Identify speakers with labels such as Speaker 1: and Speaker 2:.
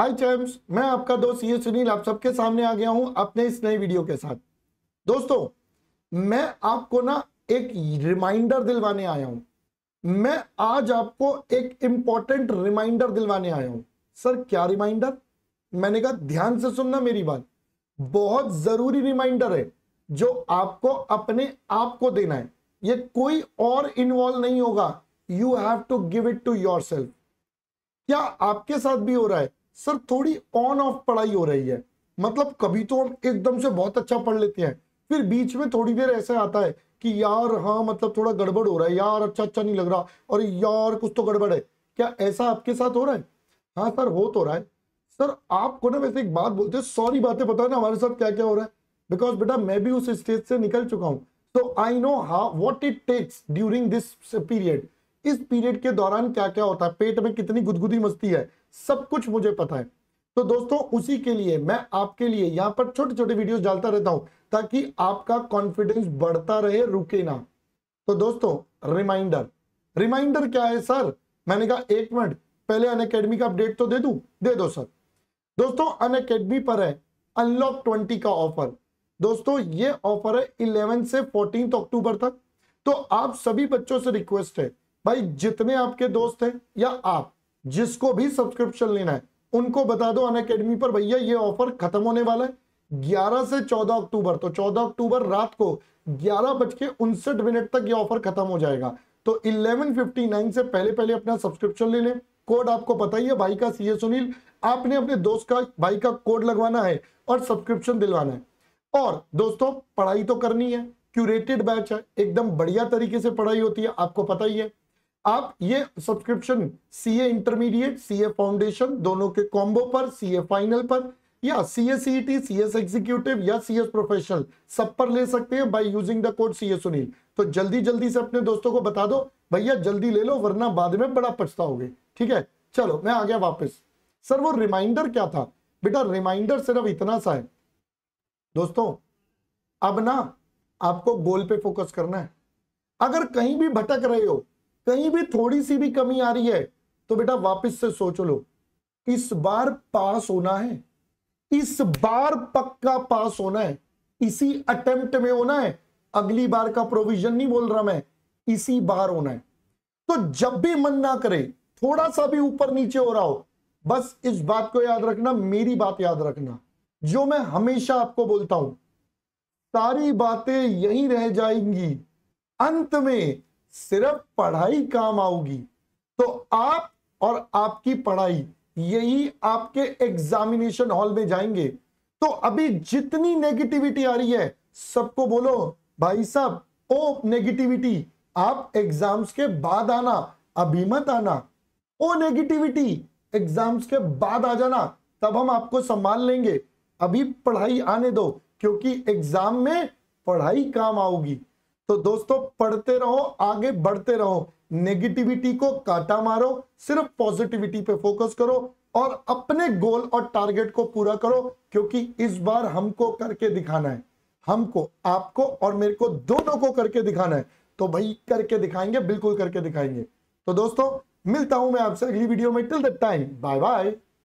Speaker 1: हाय चैम्स मैं आपका दोस्त ये सुनील आप सबके सामने आ गया हूं अपने इस नए वीडियो के साथ दोस्तों मैं आपको ना एक रिमाइंडर दिलवाने आया हूं मैं आज आपको एक इंपॉर्टेंट रिमाइंडर दिलवाने आया हूं सर क्या रिमाइंडर मैंने कहा ध्यान से सुनना मेरी बात बहुत जरूरी रिमाइंडर है जो आपको अपने आप को देना है ये कोई और इन्वॉल्व नहीं होगा you have to give it to your क्या आपके साथ भी हो रहा है सर थोड़ी ऑन ऑफ पढ़ाई हो रही है मतलब कभी तो हम एकदम से बहुत अच्छा पढ़ लेते हैं फिर बीच में थोड़ी देर ऐसा आता है कि यार हाँ मतलब थोड़ा गड़बड़ हो रहा है यार अच्छा अच्छा नहीं लग रहा और यार कुछ तो गड़बड़ है क्या ऐसा आपके साथ हो रहा है हाँ सर हो तो रहा है सर आपको ना वैसे एक बात बोलते हैं सॉरी बातें बताओ ना हमारे साथ क्या क्या हो रहा है बिकॉज बेटा मैं भी उस स्टेज से निकल चुका हूँ तो I know how what it takes during this period इस पीरियड के दौरान क्या क्या होता है पेट में कितनी गुदगुदी मस्ती है सब कुछ मुझे पता है तो दोस्तों उसी के लिए मैं आपके लिए यहाँ पर छोटे छोटे वीडियो डालता रहता हूं ताकि आपका कॉन्फिडेंस बढ़ता रहे रुके ना तो दोस्तों रिमाइंडर रिमाइंडर क्या है सर मैंने कहा एक मिनट पहले अन अकेडमी का अपडेट तो दे दू दे दो सर दोस्तों अन अकेडमी पर है अनलॉक ट्वेंटी का ऑफर दोस्तों ये ऑफर है इलेवन से फोर्टीन अक्टूबर तक तो आप सभी बच्चों से रिक्वेस्ट है भाई जितने आपके दोस्त हैं या आप जिसको भी सब्सक्रिप्शन लेना है उनको बता दो अन अकेडमी पर भैया ये ऑफर खत्म होने वाला है 11 से 14 अक्टूबर तो 14 अक्टूबर रात को ग्यारह बज के उनसठ मिनट तक ये ऑफर खत्म हो जाएगा तो 11:59 से पहले पहले अपना सब्सक्रिप्शन ले लें कोड आपको पता ही है भाई का सीए सुनील आपने अपने दोस्त का भाई का कोड लगवाना है और सब्सक्रिप्शन दिलवाना है और दोस्तों पढ़ाई तो करनी है क्यूरेटेड बैच है एकदम बढ़िया तरीके से पढ़ाई होती है आपको पता ही है आप ये subscription C A intermediate C A foundation दोनों के कॉम्बो पर सी ए फाइनल पर या C S T C S executive या सी एस प्रोफेशनल सब पर ले सकते हैं by using the code C A Sunil तो जल्दी जल्दी से अपने दोस्तों को बता दो भैया जल्दी ले लो वरना बाद में बड़ा पछताओगे ठीक है चलो मैं आ गया वापस सर वो रिमाइंडर क्या था बेटा रिमाइंडर सिर्फ इतना सा है दोस्तों अब ना आपको गोल पे फोकस करना है अगर कहीं भी भटक रहे हो कहीं भी थोड़ी सी भी कमी आ रही है तो बेटा वापस से सोच लो इस बार पास होना है इस बार पक्का पास होना है इसी अटेम्प्ट में होना है अगली बार का प्रोविजन नहीं बोल रहा मैं इसी बार होना है तो जब भी मन ना करे थोड़ा सा भी ऊपर नीचे हो रहा हो बस इस बात को याद रखना मेरी बात याद रखना जो मैं हमेशा आपको बोलता हूं सारी बातें यही रह जाएंगी अंत में सिर्फ पढ़ाई काम आओगी तो आप और आपकी पढ़ाई यही आपके एग्जामिनेशन हॉल में जाएंगे तो अभी जितनी नेगेटिविटी आ रही है सबको बोलो भाई साहब ओ नेगेटिविटी आप एग्जाम्स के बाद आना अभी मत आना ओ नेगेटिविटी एग्जाम्स के बाद आ जाना तब हम आपको संभाल लेंगे अभी पढ़ाई आने दो क्योंकि एग्जाम में पढ़ाई काम आओगी तो दोस्तों पढ़ते रहो आगे बढ़ते रहो नेगेटिविटी को काटा मारो सिर्फ पॉजिटिविटी पे फोकस करो और अपने गोल और टारगेट को पूरा करो क्योंकि इस बार हमको करके दिखाना है हमको आपको और मेरे को दोनों को करके दिखाना है तो भाई करके दिखाएंगे बिल्कुल करके दिखाएंगे तो दोस्तों मिलता हूं मैं आपसे अगली वीडियो में till the time bye bye